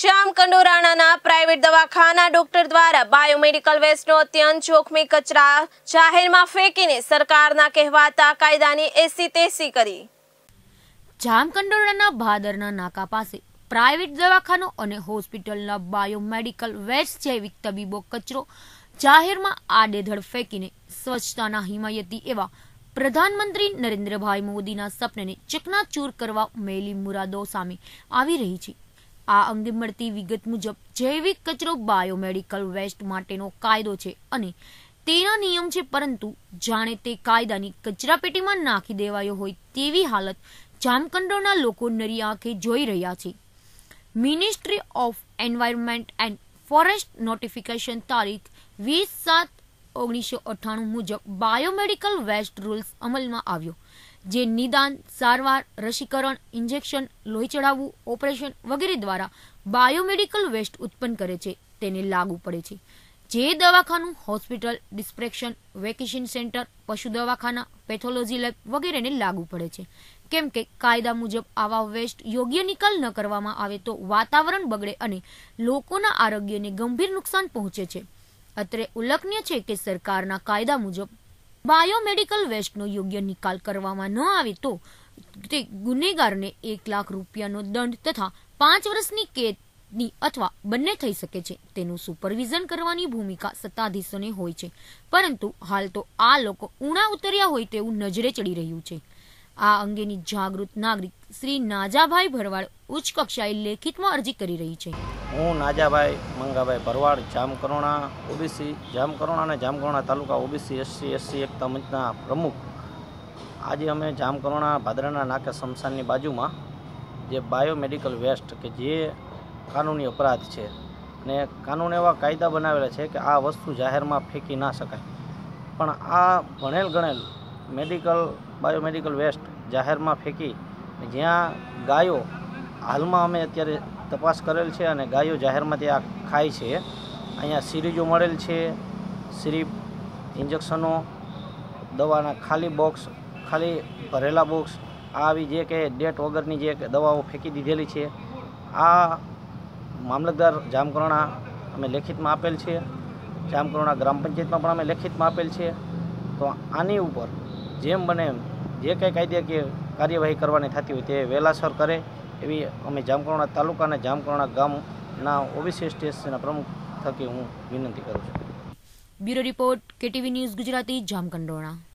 શ્યામ કંડોરાણાના પ્રાઇવેટ દવાખાના ડોક્ટર દ્વારા બાયોમેડિકલ વેસ્ટનો અત્યંત જોખમી કચરા જાહેરમાં ફેંકીને સરકારના કહેવાતા કાયદાની એસી તેસી કરી જામકંડોરાના ભાદરના નાકા પાસે પ્રાઇવેટ દવાખાનો અને હોસ્પિટલના બાયોમેડિકલ વેસ્ટ જૈવિક તબીબો કચરો જાહેરમાં આડેધડ ફેંકીને સ્વચ્છતાના હિમાયતી એવા પ્રધાનમંત્રી નરેન્દ્રભાઈ મોદીના સપનને ચકનાચૂર કરવા મેલી મુરાદો સામે આવી રહી છે આ અંગે મળતી વિગત મુજબ જૈવિક કચરો બાયોમેડિકલ વેસ્ટ માટેનો કાયદો છે અને તેના નિયમ છે પરંતુ જાણે તે કાયદાની કચરાપેટીમાં નાખી દેવાયો હોય તેવી હાલત જામકંડોના લોકો નરી આંખે જોઈ રહ્યા છે ministry of environment and forest notification તારીખ વીસ સાત ઓગણીસો અઠ્ઠાણું મુજબ બાયોમેડિકલ વેસ્ટ રૂલ્સ અમલમાં આવ્યો જે નિદાન સારવાર રસીકરણ ઇન્જેક્શન લોહી ચડાવવું ઓપરેશન વગેરે દ્વારા બાયોમેડિકલ વેસ્ટ ઉત્પન્ન કરે છે તેને લાગુ પડે છે જે દવાખાનું હોસ્પિટલ ડિસ્પ્રેક્શન વેકેશન સેન્ટર પશુ દવાખાના પેથોલોજી લેબ વગેરેને લાગુ પડે છે કેમ કે કાયદા મુજબ આવા વેસ્ટ યોગ્ય નિકાલ ન કરવામાં આવે તો વાતાવરણ બગડે અને લોકોના આરોગ્યને ગંભીર નુકસાન પહોંચે છે અત્રે ઉલ્લેખનીય છે કે સરકારના કાયદા મુજબ બાયોમેડિકલ વેસ્ટનો યોગ્ય નિકાલ કરવામાં ન આવે તો તે ગુનેગારને એક લાખ રૂપિયાનો દંડ તથા પાંચ વર્ષની કેદની અથવા બંને થઈ શકે છે તેનું સુપરવિઝન કરવાની ભૂમિકા સત્તાધીશોને હોય છે પરંતુ હાલ તો આ લોકો ઉણા ઉતર્યા હોય તેવું નજરે ચડી રહ્યું છે આ અંગેની જાગૃત નાગરિક શ્રી નાજાભાઈ ભરવાડ ઉચ્ચ કક્ષાએ લેખિતમાં અરજી કરી રહી છે હું નાજાભાઈ મંગાભાઈ ભરવાડ જામકરોણા ઓબીસી જામકરોણા અને Jamkandorna taluka OBC SC SC એક તમજના પ્રમુખ આજે અમે જામકરોણા ભાદરાના નાકે શમશાનની બાજુમાં જે બાયોમેડિકલ વેસ્ટ કે જે કાનૂની અપરાધ છે અને કાનૂન એવા કાયદા બનાવેલા છે કે આ વસ્તુ જાહેરમાં ફેંકી ના શકાય પણ આ ભણેલ ગણેલ મેડિકલ બાયોમેડિકલ વેસ્ટ જાહેરમાં ફેંકી જ્યાં ગાયો હાલમાં અમે અત્યારે તપાસ કરેલ છે અને ગાયો જાહેરમાં ત્યાં ખાય છે અહીંયા સિરીજો મળેલ છે સિરીપ ઇન્જેક્શનો દવાના ખાલી બોક્સ ખાલી ભરેલા બોક્સ આવી જે કે ડેટ વગરની જે દવાઓ ફેંકી દીધેલી છે આ મામલતદાર જામકરણા અમે લેખિતમાં આપેલ છે જામકરણા ગ્રામ પંચાયતમાં પણ અમે લેખિતમાં આપેલ છે તો આની ઉપર જેમ બને એમ જે કંઈ કાયદાકીય કાર્યવાહી કરવાની થતી હોય તે વહેલાસર કરે એવી અમે જામકરોણા તાલુકાના જામકરણા ગામના ઓબીસી સ્ટેશનના પ્રમુખ થકી હું વિનંતી કરું છું bureau report KTV news Gujarati જામકંડોણા